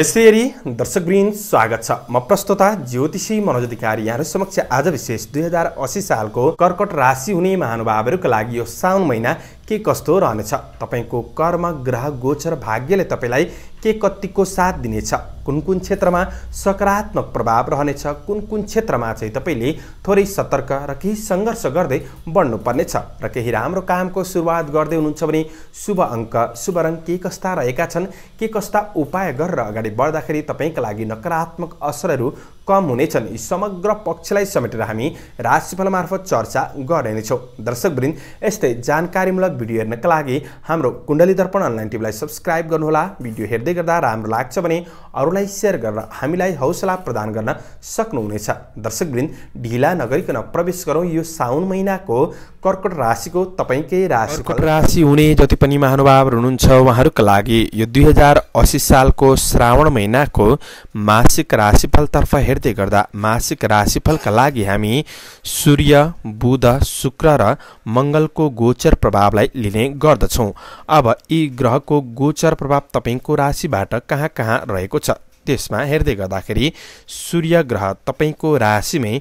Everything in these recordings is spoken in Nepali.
यस्तै गरी दर्शकवृन्द स्वागत छ म प्रस्तुता ज्योतिषी मनोज अधिकारी यहाँहरू समक्ष आज विशेष दुई हजार असी सालको कर्कट राशि हुने महानुभावहरूको लागि यो साउन महिना के कस्तो रहनेछ तपाईँको कर्म ग्रह गोचर भाग्यले तपाईँलाई के कतिको साथ दिनेछ कुन कुन क्षेत्रमा सकारात्मक प्रभाव रहनेछ कुन कुन क्षेत्रमा चाहिँ तपाईँले थोरै सतर्क र केही सङ्घर्ष गर्दै बढ्नुपर्नेछ र केही राम्रो कामको सुरुवात गर्दै हुनुहुन्छ भने शुभ अङ्क शुभ रङ के कस्ता रहेका छन् के कस्ता उपाय गरेर अगाडि बढ्दाखेरि तपाईँका लागि नकारात्मक असरहरू कम हुनेछन् यी समग्र पक्षलाई समेटेर हामी राशिफल मार्फत चर्चा गर्ने नै छौँ दर्शकवृन्द यस्तै जानकारीमूलक भिडियो हेर्नका लागि हाम्रो कुण्डली दर्पण अनलाइन टिभीलाई सब्सक्राइब गर्नुहोला भिडियो हेर्दै गर्दा राम्रो लाग्छ भने अरूलाई सेयर गरेर हामीलाई हौसला प्रदान गर्न सक्नुहुनेछ दर्शकवृन्द ढिला नगरिकन प्रवेश गरौँ यो साउन महिनाको कर्कट राशिको तपाईँकै राशि कर्कट राशि हुने जति पनि महानुभावहरू हुनुहुन्छ उहाँहरूका लागि यो दुई हजार असी सालको श्रावण महिनाको मासिक राशिफलतर्फ हेर्दै गर्दा मासिक राशिफलका लागि हामी सूर्य बुध शुक्र र मङ्गलको गोचर प्रभावलाई लिले लिने गर्दछौँ अब यी ग्रहको गोचर प्रभाव तपाईँको राशिबाट कहाँ कहाँ रहेको छ त्यसमा हेर्दै गर्दाखेरि सूर्य ग्रह तपाईँको राशिमै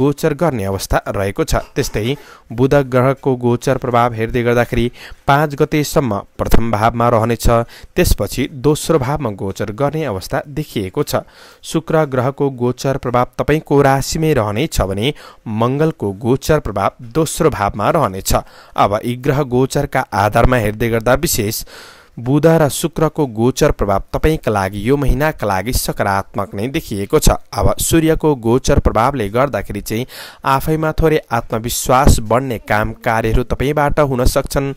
गोचर गर्ने अवस्था रहेको छ त्यस्तै बुध ग्रहको गोचर प्रभाव हेर्दै गर्दाखेरि पाँच गतेसम्म प्रथम भावमा रहनेछ त्यसपछि दोस्रो भावमा गोचर गर्ने अवस्था देखिएको छ शुक्र ग्रहको गोचर प्रभाव तपाईँको राशिमै रहनेछ भने मङ्गलको गोचर प्रभाव दोस्रो भावमा रहनेछ अब यी ग्रह गोचरका आधारमा हेर्दै गर्दा विशेष बुध र शुक्रको गोचर प्रभाव तपाईँका लागि यो महिनाका लागि सकारात्मक नै देखिएको छ अब सूर्यको गोचर प्रभावले गर्दाखेरि चाहिँ आफैमा थोरै आत्मविश्वास बढ्ने काम कार्यहरू तपाईँबाट हुन सक्छन्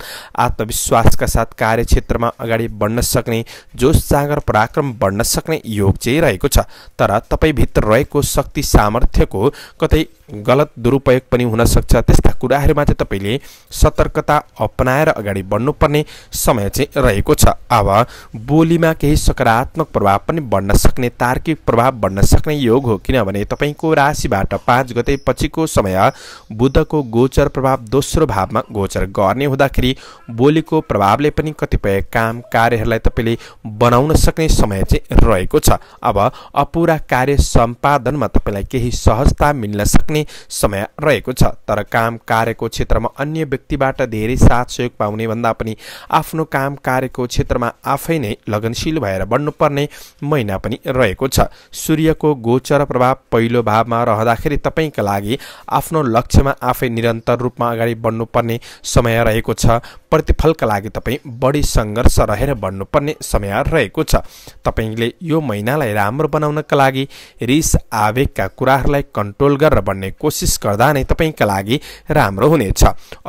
आत्मविश्वासका साथ कार्यक्षेत्रमा अगाडि बढ्न सक्ने जोस जाँगर पराक्रम बढ्न सक्ने योग चाहिँ रहेको छ तर तपाईँभित्र रहेको शक्ति सामर्थ्यको कतै गलत दुरुपयोग पनि हुनसक्छ त्यस्ता कुराहरूमा चाहिँ तपाईँले सतर्कता अपनाएर अगाडि बढ्नुपर्ने समय चाहिँ रहेको भएको छ अब बोलीमा केही सकारात्मक प्रभाव पनि बढ्न सक्ने तार्किक प्रभाव बढ्न सक्ने योग हो किनभने तपाईँको राशिबाट पाँच गते पछिको समय बुद्धको गोचर प्रभाव दोस्रो भावमा गोचर गर्ने हुँदाखेरि बोलीको प्रभावले पनि कतिपय काम कार्यहरूलाई तपाईँले बनाउन सक्ने समय चाहिँ रहेको छ अब अपुरा कार्य सम्पादनमा तपाईँलाई केही सहजता मिल्न सक्ने समय रहेको छ तर काम कार्यको क्षेत्रमा अन्य व्यक्तिबाट धेरै साथ सहयोग पाउने भन्दा पनि आफ्नो काम कार्य भएको क्षेत्रमा आफै नै लगनशील भएर बढ्नुपर्ने महिना पनि रहेको छ सूर्यको गोचर प्रभाव पहिलो भावमा रहँदाखेरि तपाईँका लागि आफ्नो लक्ष्यमा आफै निरन्तर रूपमा अगाडि बढ्नुपर्ने समय रहेको छ प्रतिफलका लागि तपाईँ बढी सङ्घर्ष रहेर बढ्नुपर्ने समय रहेको छ तपाईँले यो महिनालाई राम्रो बनाउनका लागि रिस आवेगका कुराहरूलाई कन्ट्रोल गरेर बढ्ने कोसिस गर्दा नै तपाईँका लागि राम्रो हुनेछ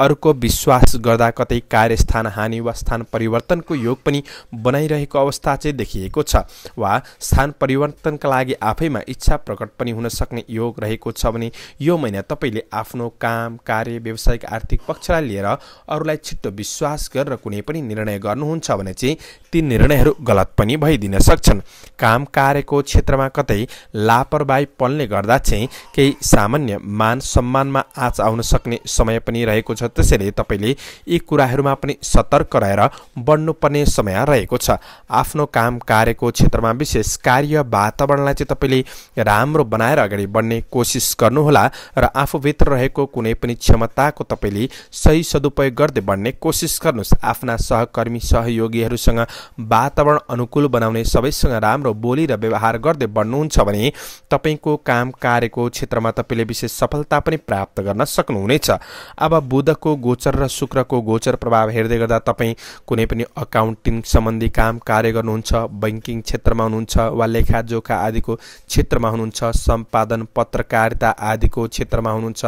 अर्को विश्वास गर्दा कतै कार्यस्थान हानि वा स्थान परिवर्तनको योग पनि बनाइरहेको अवस्था चाहिँ देखिएको छ वा स्थान परिवर्तनका लागि आफैमा इच्छा प्रकट पनि हुन सक्ने योग रहेको छ भने यो महिना तपाईँले आफ्नो काम कार्य व्यावसायिक आर्थिक पक्षलाई लिएर अरूलाई छिट्टो विश्वास गरेर कुनै पनि निर्णय गर्नुहुन्छ भने चाहिँ ती निर्णयहरू गलत पनि भइदिन सक्छन् काम कार्यको क्षेत्रमा कतै लापरवाही पल्ने गर्दा चाहिँ केही सामान्य मान सम्मानमा आँच आउन सक्ने समय पनि रहेको छ त्यसैले तपाईँले यी कुराहरूमा पनि सतर्क रहेर बढ्नु पर्ने समय रहेको छ आफ्नो काम कार्यको क्षेत्रमा विशेष कार्य वातावरणलाई चाहिँ तपाईँले राम्रो बनाएर अगाडि बढ्ने कोसिस गर्नुहोला र आफूभित्र रहेको कुनै पनि क्षमताको तपाईँले सही सदुपयोग गर्दै बढ्ने कोसिस गर्नुहोस् आफ्ना सहकर्मी सहयोगीहरूसँग वातावरण अनुकूल बनाउने सबैसँग राम्रो बोली र व्यवहार गर्दै बढ्नुहुन्छ भने तपाईँको काम कार्यको क्षेत्रमा तपाईँले विशेष सफलता पनि प्राप्त गर्न सक्नुहुनेछ अब बुधको गोचर र शुक्रको गोचर प्रभाव हेर्दै गर्दा तपाईँ कुनै पनि अकाउन्टिङ सम्बन्धी काम कार्य गर्नुहुन्छ बैङ्किङ क्षेत्रमा हुनुहुन्छ वा लेखाजोखा आदिको क्षेत्रमा हुनुहुन्छ सम्पादन पत्रकारिता आदिको क्षेत्रमा हुनुहुन्छ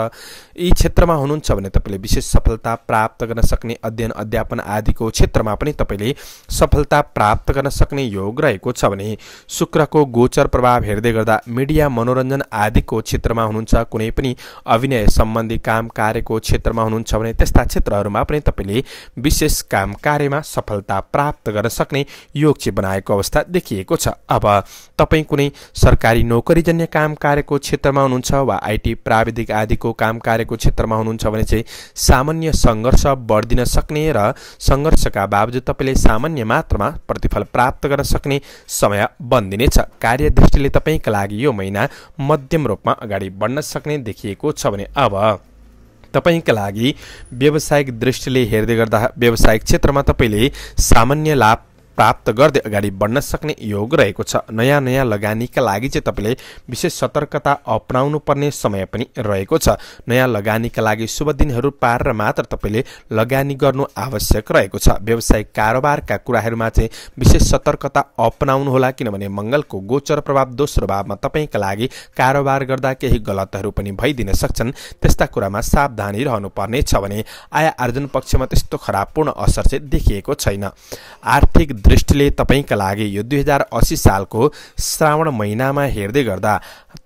यी क्षेत्रमा हुनुहुन्छ भने तपाईँले विशेष सफलता प्राप्त गर्न सक्ने अध्ययन अध्यापन आदिको क्षेत्रमा पनि तपाईँले सफलता प्राप्त गर्न सक्ने योग रहेको छ भने शुक्रको गोचर प्रभाव हेर्दै गर्दा मिडिया मनोरञ्जन आदिको क्षेत्रमा हुनुहुन्छ कुनै पनि अभिनय सम्बन्धी काम कार्यको क्षेत्रमा हुनुहुन्छ भने त्यस्ता क्षेत्रहरूमा पनि तपाईँले विशेष काम कार्यमा सफलता सहायता प्राप्त गर्न सक्ने योग्य बनाएको अवस्था देखिएको छ अब तपाईँ कुनै सरकारी नोकरीजन्य काम कार्यको क्षेत्रमा हुनुहुन्छ वा आइटी प्राविधिक आदिको काम कार्यको क्षेत्रमा हुनुहुन्छ भने चाहिँ सामान्य सङ्घर्ष बढिदिन सक्ने र सङ्घर्षका बावजुद तपाईँले सामान्य मात्रामा प्रतिफल प्राप्त गर्न सक्ने समय बनिदिनेछ कार्यदृष्टिले तपाईँका लागि यो महिना मध्यम रूपमा अगाडि बढ्न सक्ने देखिएको छ भने अब तपाईँका लागि व्यावसायिक दृष्टिले हेर्दै गर्दा व्यावसायिक क्षेत्रमा तपाईँले सामान्य लाभ प्राप्त गर्दै अगाडि बढ्न सक्ने योग रहेको छ नयाँ नयाँ लगानीका लागि चाहिँ तपाईँले विशेष सतर्कता अपनाउनु पर्ने समय पनि रहेको छ नयाँ लगानीका लागि शुभ दिनहरू पारेर मात्र तपाईँले लगानी गर्नु आवश्यक रहेको छ व्यावसायिक कारोबारका कुराहरूमा चाहिँ विशेष सतर्कता अपनाउनुहोला किनभने मङ्गलको गोचर प्रभाव दोस्रो भावमा तपाईँका लागि कारोबार गर्दा केही गलतहरू पनि भइदिन सक्छन् त्यस्ता कुरामा सावधानी रहनुपर्ने छ भने आय आर्जन पक्षमा त्यस्तो खराबपूर्ण असर चाहिँ देखिएको छैन आर्थिक दृष्टिले तपाईँका लागि यो दुई हजार असी सालको श्रावण महिनामा हेर्दै गर्दा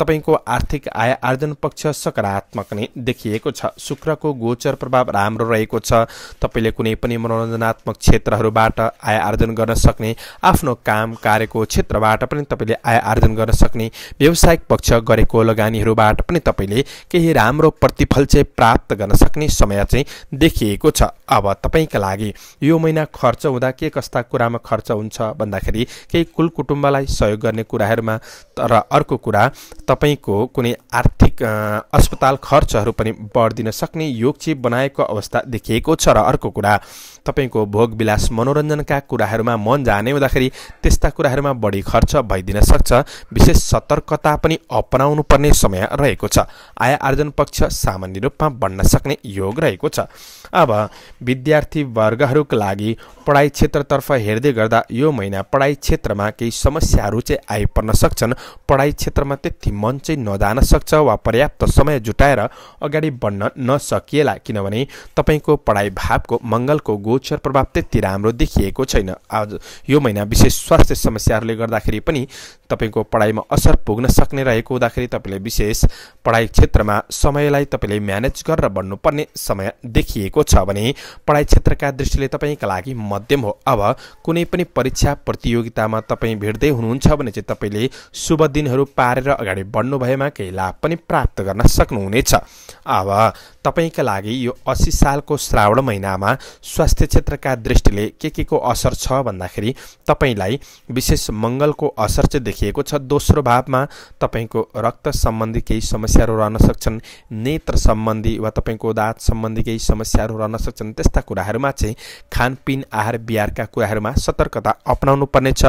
तपाईँको आर्थिक आय आर्जन पक्ष सकारात्मक नै देखिएको छ शुक्रको गोचर प्रभाव राम्रो रहेको छ तपाईँले कुनै पनि मनोरञ्जनात्मक क्षेत्रहरूबाट आय आर्जन गर्न सक्ने आफ्नो काम कार्यको क्षेत्रबाट पनि तपाईँले आय आर्जन गर्न सक्ने व्यावसायिक पक्ष गरेको लगानीहरूबाट पनि तपाईँले केही राम्रो प्रतिफल चाहिँ प्राप्त गर्न सक्ने समय चाहिँ देखिएको छ अब तपाईँका लागि यो महिना खर्च हुँदा के कस्ता कुरामा खर्च हुन्छ भन्दाखेरि केही कुल कुटुम्बलाई सहयोग गर्ने कुराहरूमा तर अर्को कुरा तपाईँको कुनै आर्थिक अस्पताल खर्चहरू पनि बढिदिन सक्ने योग चाहिँ बनाएको अवस्था देखिएको छ र अर्को कुरा तपाईँको भोग विलास मनोरञ्जनका कुराहरूमा मन जाने हुँदाखेरि त्यस्ता कुराहरूमा बढी खर्च भइदिन सक्छ विशेष सतर्कता पनि अपनाउनु पर्ने समय रहेको छ आय आर्जन पक्ष सामान्य रूपमा बढ्न सक्ने योग रहेको छ अब विद्यार्थी लागि पढाइ क्षेत्रतर्फ हेर्दै गर्दा यो महिना पढाइ क्षेत्रमा केही समस्याहरू चाहिँ आइपर्न सक्छन् पढाइ क्षेत्रमा त्यति मन चाहिँ नजान सक्छ वा पर्याप्त समय जुटाएर अगाडि बढ्न नसकिएला किनभने तपाईँको पढाइ भावको मङ्गलको गोचर प्रभाव त्यति राम्रो देखिएको छैन आज यो महिना विशेष स्वास्थ्य समस्याहरूले गर्दाखेरि पनि तपाईँको पढाइमा असर पुग्न सक्ने रहेको हुँदाखेरि तपाईँले विशेष पढाइ क्षेत्रमा समयलाई तपाईँले म्यानेज गरेर बढ्नुपर्ने समय देखिएको छ भने पढाइ क्षेत्रका दृष्टिले तपाईँका लागि मध्यम हो अब कुनै पनि परीक्षा प्रतियोगितामा तपाईँ भेट्दै हुनुहुन्छ भने चाहिँ तपाईँले शुभ दिनहरू पारेर अगाडि बढ्नु भएमा केही लाभ पनि प्राप्त गर्न सक्नुहुनेछ अब तपाईँका लागि यो असी सालको श्रावण महिनामा स्वास्थ्य क्षेत्रका दृष्टिले के के को असर छ भन्दाखेरि तपाईँलाई विशेष मङ्गलको असर चाहिँ देखिएको छ दोस्रो भावमा तपाईँको रक्त सम्बन्धी केही समस्याहरू रहन सक्छन् नेत्र सम्बन्धी वा तपाईँको दाँत सम्बन्धी केही समस्याहरू रहन सक्छन् त्यस्ता कुराहरूमा चाहिँ खानपिन आहार बिहारका कुराहरूमा सतर्कता अप्नाउनु पर्नेछ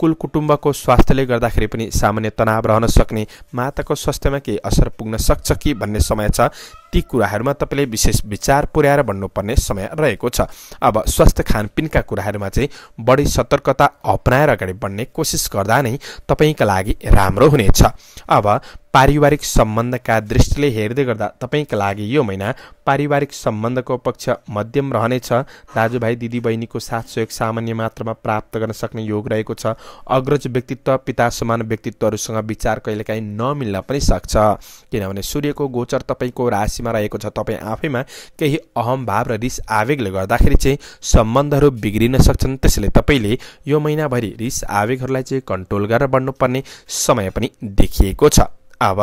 कुल कुटुम्बको स्वास्थ्यले गर्दाखेरि पनि सामान्य तनाव रहन सक्ने माताको स्वास्थ्यमा केही असर पुग्न सक्छ कि भन्ने समय छ ती कुराहरूमा तपाईँले विशेष विचार पुर्याएर भन्नुपर्ने समय रहेको छ अब स्वास्थ्य खानपिनका कुराहरूमा चाहिँ बढी सतर्कता अपनाएर अगाडि बढ्ने कोसिस गर्दा नै तपाईँका लागि राम्रो हुनेछ अब पारिवारिक सम्बन्धका दृष्टिले हेर्दै गर्दा तपाईँका लागि यो महिना पारिवारिक सम्बन्धको पक्ष मध्यम रहनेछ दाजुभाइ दिदीबहिनीको साथ सहयोग सामान्य मात्रामा प्राप्त गर्न सक्ने योग रहेको छ अग्रज व्यक्तित्व पिता समान व्यक्तित्वहरूसँग विचार कहिलेकाहीँ नमिल्न पनि सक्छ किनभने सूर्यको गोचर तपाईँको राशि राशिमा रहेको छ तपाईँ आफैमा केही अहम भाव र रिस आवेगले गर्दाखेरि चाहिँ सम्बन्धहरू बिग्रिन सक्छन् त्यसैले तपाईँले यो महिनाभरि रिस आवेगहरूलाई चाहिँ कन्ट्रोल गरेर बढ्नुपर्ने समय पनि देखिएको छ अब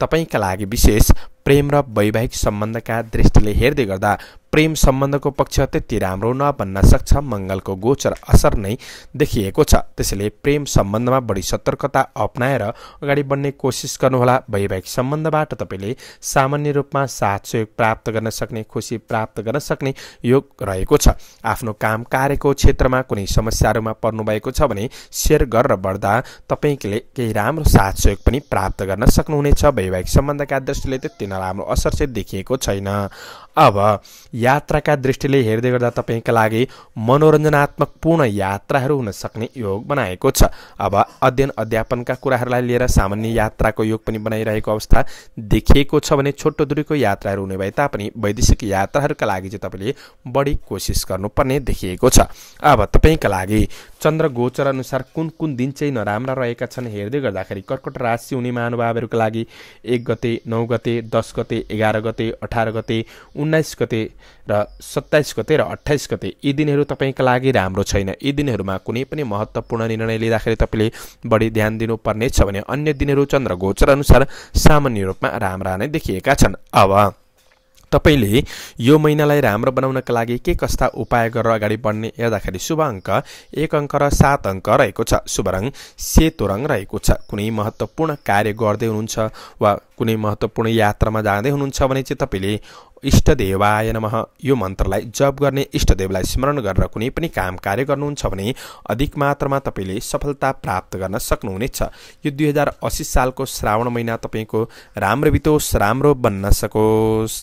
तपाईँका लागि विशेष प्रेम र वैवाहिक सम्बन्धका दृष्टिले हेर्दै गर्दा प्रेम सम्बन्धको पक्ष त्यति राम्रो नबन्न सक्छ मङ्गलको गोचर असर नै देखिएको छ त्यसैले प्रेम सम्बन्धमा बढी सतर्कता अप्नाएर अगाडि बढ्ने कोसिस गर्नुहोला वैवाहिक सम्बन्धबाट तपाईँले सामान्य रूपमा साथ सहयोग प्राप्त गर्न सक्ने खुसी प्राप्त गर्न सक्ने योग रहेको छ आफ्नो काम कार्यको क्षेत्रमा कुनै समस्याहरूमा पर्नुभएको छ भने सेयर गरेर बढ्दा तपाईँले केही राम्रो साथ सहयोग पनि प्राप्त गर्न सक्नुहुनेछ वैवाहिक सम्बन्धका दृष्टिले त्यति नराम्रो असर चाहिँ देखिएको छैन अब यात्राका दृष्टिले हेर्दै गर्दा तपाईँका लागि मनोरञ्जनात्मक पूर्ण यात्राहरू हुन सक्ने योग बनाएको छ अब अध्ययन अध्यापनका कुराहरूलाई लिएर सामान्य यात्राको योग पनि बनाइरहेको अवस्था देखिएको छ भने छोटो दुरीको यात्राहरू हुने भए तापनि वैदेशिक यात्राहरूका लागि चाहिँ तपाईँले बढी कोसिस गर्नुपर्ने देखिएको छ अब तपाईँका लागि चन्द्र गोचर अनुसार कुन कुन दिन चाहिँ नराम्रा रहेका छन् हेर्दै गर्दाखेरि कर्कट राशि हुने महानुभावहरूका लागि एक गते नौ गते दस गते एघार गते अठार गते उन्नाइस गते र सत्ताइस गते र अठाइस गते यी दिनहरू तपाईँका लागि राम्रो छैन यी दिनहरूमा कुनै पनि महत्त्वपूर्ण निर्णय लिँदाखेरि तपाईँले बढी ध्यान दिनुपर्नेछ भने अन्य दिनहरू चन्द्र गोचर अनुसार सामान्य रूपमा राम्रा नै देखिएका छन् अब तपाईँले यो महिनालाई राम्रो बनाउनका लागि के कस्ता उपाय गरेर अगाडि बढ्ने हेर्दाखेरि शुभ अङ्क एक अङ्क र सात अङ्क रहेको छ शुभ रङ सेतो रङ रहेको छ कुनै महत्त्वपूर्ण कार्य गर्दै हुनुहुन्छ वा कुनै महत्त्वपूर्ण यात्रामा जाँदै हुनुहुन्छ भने चाहिँ तपाईँले इष्टदेवाय नमः यो मन्त्रलाई जप गर्ने इष्टदेवलाई स्मरण गरेर कुनै पनि काम कार्य गर्नुहुन्छ भने अधिक मात्रामा तपाईँले सफलता प्राप्त गर्न सक्नुहुनेछ यो दुई हजार असी सालको श्रावण महिना तपाईँको राम्रो बितोस् राम्रो बन्न सकोस्